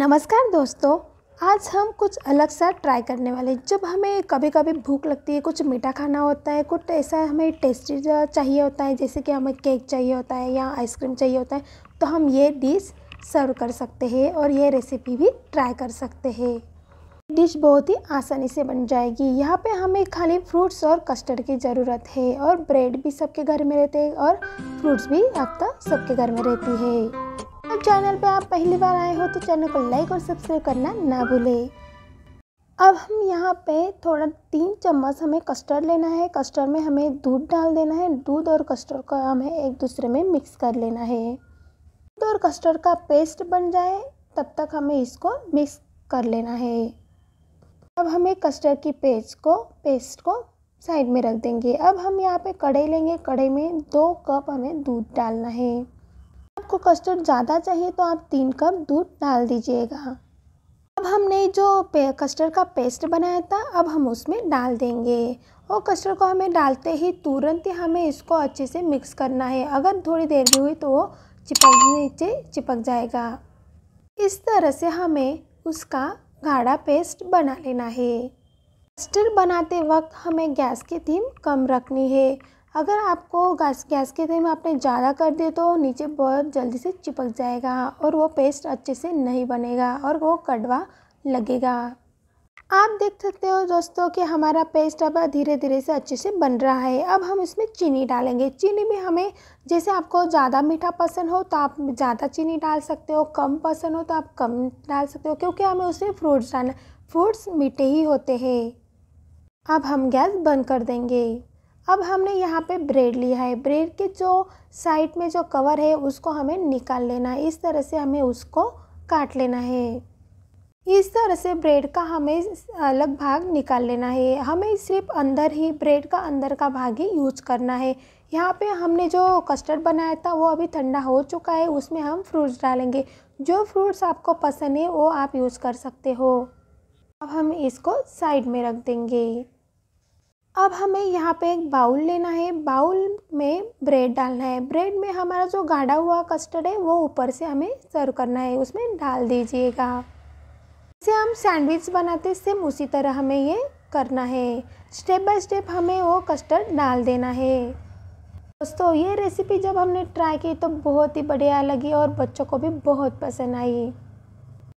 नमस्कार दोस्तों आज हम कुछ अलग सा ट्राई करने वाले हैं जब हमें कभी कभी भूख लगती है कुछ मीठा खाना होता है कुछ ऐसा हमें टेस्टी चाहिए होता है जैसे कि हमें केक चाहिए होता है या आइसक्रीम चाहिए होता है तो हम ये डिश सर्व कर सकते हैं और ये रेसिपी भी ट्राई कर सकते हैं डिश बहुत ही आसानी से बन जाएगी यहाँ पर हमें खाली फ्रूट्स और कस्टर्ड की ज़रूरत है और ब्रेड भी सबके घर में रहते हैं और फ्रूट्स भी आपका सबके घर में रहती है अब चैनल पे आप पहली बार आए हो तो चैनल को लाइक और सब्सक्राइब करना ना भूलें अब हम यहाँ पे थोड़ा तीन चम्मच हमें कस्टर्ड लेना है कस्टर्ड में हमें दूध डाल देना है दूध और कस्टर्ड को हमें एक दूसरे में मिक्स कर लेना है दूध और कस्टर्ड का पेस्ट बन जाए तब तक हमें इसको मिक्स कर लेना है अब हमें कस्टर्ड की पेस्ट को पेस्ट को साइड में रख देंगे अब हम यहाँ पे कढ़ाई लेंगे कढ़ाई में दो कप हमें दूध डालना है आपको कस्टर्ड ज़्यादा चाहिए तो आप तीन कप दूध डाल दीजिएगा अब हमने जो पे, कस्टर्ड का पेस्ट बनाया था अब हम उसमें डाल देंगे और कस्टर्ड को हमें डालते ही तुरंत ही हमें इसको अच्छे से मिक्स करना है अगर थोड़ी देर भी हुई तो वो चिपक नीचे चिपक जाएगा इस तरह से हमें उसका गाढ़ा पेस्ट बना लेना है कस्टर्ड बनाते वक्त हमें गैस की थीम कम रखनी है अगर आपको गैस गैस के फ्लेम आपने ज़्यादा कर दिया तो नीचे बहुत जल्दी से चिपक जाएगा और वो पेस्ट अच्छे से नहीं बनेगा और वो कड़वा लगेगा आप देख सकते हो दोस्तों कि हमारा पेस्ट अब धीरे धीरे से अच्छे से बन रहा है अब हम इसमें चीनी डालेंगे चीनी भी हमें जैसे आपको ज़्यादा मीठा पसंद हो तो आप ज़्यादा चीनी डाल सकते हो कम पसंद हो तो आप कम डाल सकते हो क्योंकि हमें उसमें फ्रूट्स डालना फ्रूट्स मीठे ही होते हैं अब हम गैस बंद कर देंगे अब हमने यहाँ पे ब्रेड लिया है ब्रेड के जो साइड में जो कवर है उसको हमें निकाल लेना है इस तरह से हमें उसको काट लेना है इस तरह से ब्रेड का हमें अलग भाग निकाल लेना है हमें सिर्फ अंदर ही ब्रेड का अंदर का भाग ही यूज करना है यहाँ पे हमने जो कस्टर्ड बनाया था वो अभी ठंडा हो चुका है उसमें हम फ्रूट्स डालेंगे जो फ्रूट्स आपको पसंद है वो आप यूज़ कर सकते हो अब हम इसको साइड में रख देंगे अब हमें यहाँ पे एक बाउल लेना है बाउल में ब्रेड डालना है ब्रेड में हमारा जो गाढ़ा हुआ कस्टर्ड है वो ऊपर से हमें सर्व करना है उसमें डाल दीजिएगा जैसे हम सैंडविच बनाते सेम उसी तरह हमें ये करना है स्टेप बाय स्टेप हमें वो कस्टर्ड डाल देना है दोस्तों ये रेसिपी जब हमने ट्राई की तो बहुत ही बढ़िया लगी और बच्चों को भी बहुत पसंद आई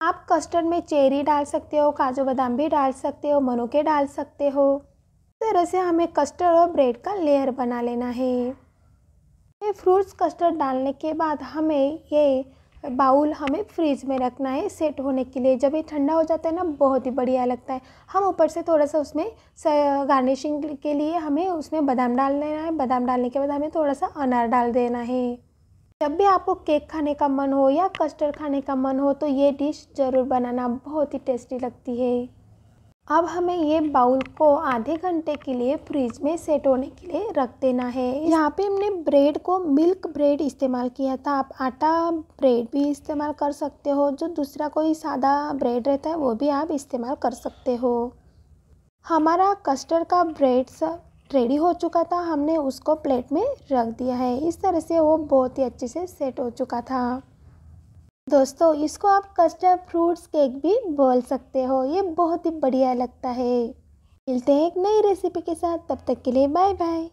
आप कस्टर्ड में चेरी डाल सकते हो काजू बादाम भी डाल सकते हो मनुके डाल सकते हो तरह से हमें कस्टर्ड और ब्रेड का लेयर बना लेना है ये फ्रूट्स कस्टर्ड डालने के बाद हमें ये बाउल हमें फ्रीज में रखना है सेट होने के लिए जब ये ठंडा हो जाता है ना बहुत ही बढ़िया लगता है हम ऊपर से थोड़ा सा उसमें गार्निशिंग के लिए हमें उसमें बादाम डाल लेना है बादाम डालने के बाद हमें थोड़ा सा अनार डाल देना है जब भी आपको केक खाने का मन हो या कस्टर्ड खाने का मन हो तो ये डिश ज़रूर बनाना बहुत ही टेस्टी लगती है अब हमें ये बाउल को आधे घंटे के लिए फ्रिज में सेट होने के लिए रख देना है यहाँ पे हमने ब्रेड को मिल्क ब्रेड इस्तेमाल किया था आप आटा ब्रेड भी इस्तेमाल कर सकते हो जो दूसरा कोई सादा ब्रेड रहता है वो भी आप इस्तेमाल कर सकते हो हमारा कस्टर्ड का ब्रेड रेडी हो चुका था हमने उसको प्लेट में रख दिया है इस तरह से वो बहुत ही अच्छे से सेट हो चुका था दोस्तों इसको आप कस्टर्ड फ्रूट्स केक भी बोल सकते हो ये बहुत ही बढ़िया लगता है मिलते हैं एक नई रेसिपी के साथ तब तक के लिए बाय बाय